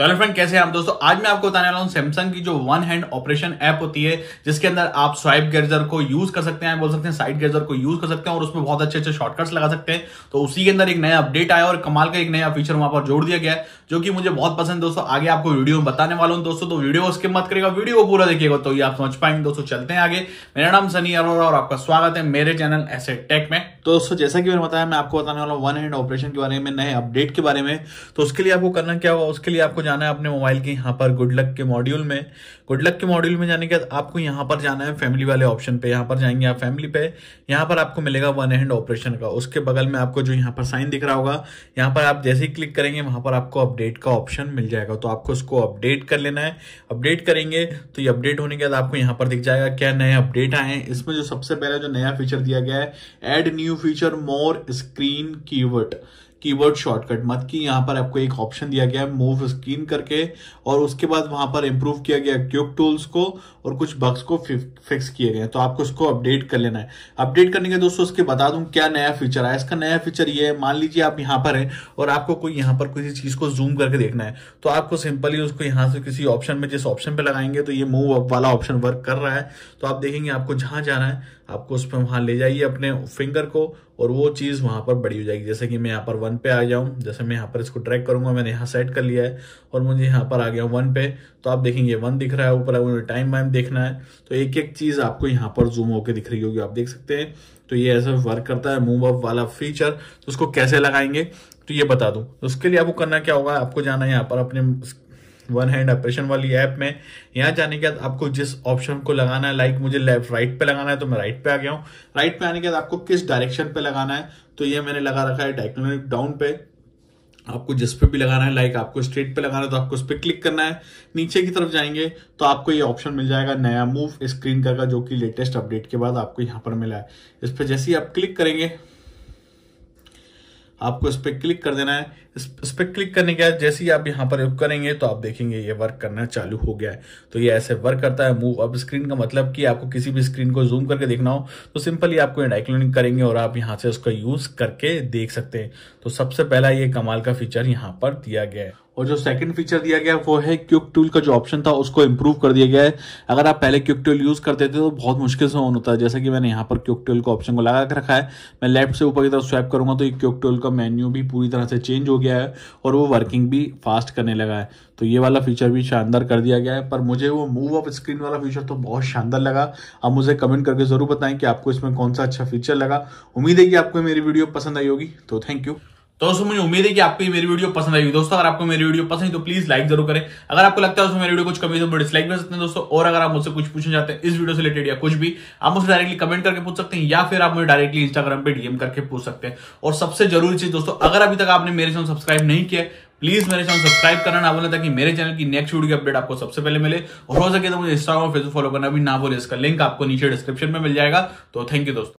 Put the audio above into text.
तो hello friend कैसे हैं आप दोस्तों आज मैं आपको बताने वाला हूँ सैमसंग की जो वन हैंड ऑपरेशन ऐप होती है जिसके अंदर आप स्वाइप गेजर को यूज कर सकते हैं बोल सकते हैं साइड गेजर को यूज कर सकते हैं और उसमें बहुत अच्छे अच्छे शॉर्टकट्स लगा सकते हैं तो उसी के अंदर एक नया अपडेट आया और कमाल का एक नया फीचर वहां पर जोड़ दिया गया है जो कि मुझे बहुत पसंद दोस्तों आगे आपको वीडियो में बताने वाला हूँ दोस्तों तो वीडियो उसके मत करेगा वीडियो को पूरा देखिएगा तो ये आप समझ पाएंगे दोस्तों चलते हैं आगे मेरा नाम सनी अरोरा और आपका स्वागत है मेरे चैनल ऐसे टेक में तो दोस्तों जैसा कि मैंने बताया मैं आपको बताने वाला हूँ वन हैंड ऑपरेशन के बारे में नए अपडेट के बारे में तो उसके लिए आपको करना क्या होगा उसके लिए आपको जाना है अपने मोबाइल के यहाँ पर गुड लक के मॉड्यूल में गुड लक के मॉड्यूल में जाने के बाद आपको यहाँ पर जाना है फैमिली वाले ऑप्शन पे यहाँ पर जाएंगे आप फैमिली पे यहाँ पर आपको मिलेगा वन हैंड ऑपरेशन का उसके बगल में आपको जो यहाँ पर साइन दिख रहा होगा यहाँ पर आप जैसे ही क्लिक करेंगे वहां पर आपको अपडेट अपडेट का ऑप्शन मिल जाएगा तो आपको उसको अपडेट कर लेना है अपडेट करेंगे तो ये अपडेट होने के बाद आपको यहाँ पर दिख जाएगा क्या नए अपडेट आए हैं इसमें जो सबसे पहले जो नया फीचर दिया गया है add new feature more screen keyword keyboard shortcut मत की यहाँ पर आपको एक ऑप्शन दिया गया है मूव स्क्रीन करके और उसके बाद वहां पर इम्प्रूव किया गया क्यूब टूल्स को और कुछ बग्स को फिक्स किए गए तो आपको इसको अपडेट कर लेना है अपडेट करने के दोस्तों उसके बता दूं क्या नया फीचर आया इसका नया फीचर ये है मान लीजिए आप यहाँ पर हैं और आपको कोई यहाँ पर किसी चीज को जूम करके देखना है तो आपको सिंपली उसको यहाँ से किसी ऑप्शन में जिस ऑप्शन पे लगाएंगे तो ये मूव अप वाला ऑप्शन वर्क कर रहा है तो आप देखेंगे आपको जहां जाना है आपको उस पर वहां ले जाइए अपने फिंगर को और वो चीज वहां पर बड़ी हो जाएगी जैसे कि मैं यहाँ पर वन पे आ जाऊँ जैसे मैं यहाँ पर इसको ट्रैक करूंगा मैंने यहाँ सेट कर लिया है और मुझे यहाँ पर आ गया वन पे तो आप देखेंगे वन दिख रहा है ऊपर अगर मुझे टाइम वाइम देखना है तो एक एक चीज़ आपको यहाँ पर जूम होकर दिख रही होगी आप देख सकते हैं तो ये ऐसा वर्क करता है मूव अप वाला फीचर तो उसको कैसे लगाएंगे तो ये बता दूं तो उसके लिए आपको करना क्या होगा आपको जाना है यहाँ पर अपने वन हैंड ऑपरेशन वाली ऐप में यहाँ जाने के बाद आपको जिस ऑप्शन को लगाना है लाइक like मुझे लेफ्ट राइट पे लगाना है तो मैं राइट पे आ गया हूँ राइट पे आने के बाद आपको किस डायरेक्शन पे लगाना है तो ये मैंने लगा रखा है डायक्लोनिक डाउन पे आपको जिस पे भी लगाना है लाइक आपको स्ट्रेट पे लगाना है तो आपको उस पर क्लिक करना है नीचे की तरफ जाएंगे तो आपको ये ऑप्शन मिल जाएगा नया मूव स्क्रीन का जो कि लेटेस्ट अपडेट के बाद आपको यहाँ पर मिला है इस पर जैसे ही आप क्लिक करेंगे आपको इस पर क्लिक कर देना है इस पर क्लिक करने के बाद जैसे ही आप यहाँ पर करेंगे तो आप देखेंगे ये वर्क करना चालू हो गया है तो ये ऐसे वर्क करता है मूव अब स्क्रीन का मतलब कि आपको किसी भी स्क्रीन को जूम करके देखना हो तो सिंपली आपको एंड करेंगे और आप यहाँ से उसका यूज करके देख सकते हैं तो सबसे पहला ये कमाल का फीचर यहाँ पर दिया गया है और जो सेकंड फीचर दिया गया वो है क्यूक टूल का जो ऑप्शन था उसको इम्प्रूव कर दिया गया है अगर आप पहले क्यूक टूल यूज़ करते थे तो बहुत मुश्किल से ऑन होता है जैसा कि मैंने यहाँ पर क्यूक टूल का ऑप्शन को लगा कर रखा है मैं लेफ्ट से ऊपर की तरफ स्वैप करूंगा तो ये क्यूक टूल का मेन्यू भी पूरी तरह से चेंज हो गया है और वो वर्किंग भी फास्ट करने लगा है तो ये वाला फीचर भी शानदार कर दिया गया है पर मुझे वो मूव अप स्क्रीन वाला फीचर तो बहुत शानदार लगा आप मुझे कमेंट करके ज़रूर बताएं कि आपको इसमें कौन सा अच्छा फीचर लगा उम्मीद है कि आपको मेरी वीडियो पसंद आई होगी तो थैंक यू तो दोस्तों मुझे उम्मीद है कि आपको मेरी वीडियो पसंद आएगी दोस्तों अगर आपको मेरी वीडियो पसंद है तो प्लीज लाइक जरूर करें अगर आपको लगता है उसमें मेरी वीडियो कुछ कमी तो डिसलाइक कर सकते हैं दोस्तों और अगर आप मुझसे कुछ पूछना चाहते हैं इस वीडियो से रिलेटेड या कुछ भी आप मुझे डायरेक्टली कमेंट करके पूछ सकते हैं या फिर आप मुझे डायरेक्टली इंस्टाग्राम पर डीएम करके पूछ सकते हैं और सबसे जरूरी चीज दोस्तों अगर अभी तक आपने मेरे चैनल सब्सक्राइब नहीं किया प्लीज मेरे चैनल सब्सक्राइब करना ना बोले ताकि मेरे चैनल की नेक्स्ट वीडियो की अपडेट आपको सबसे पहले मिले और हो सके तो मुझे इंस्टाग्राम और फेसबुक फॉलो करना भी ना बोले इसका लिंक आपको नीचे डिस्क्रिप्शन में मिल जाएगा तो थैंक यू दोस्तों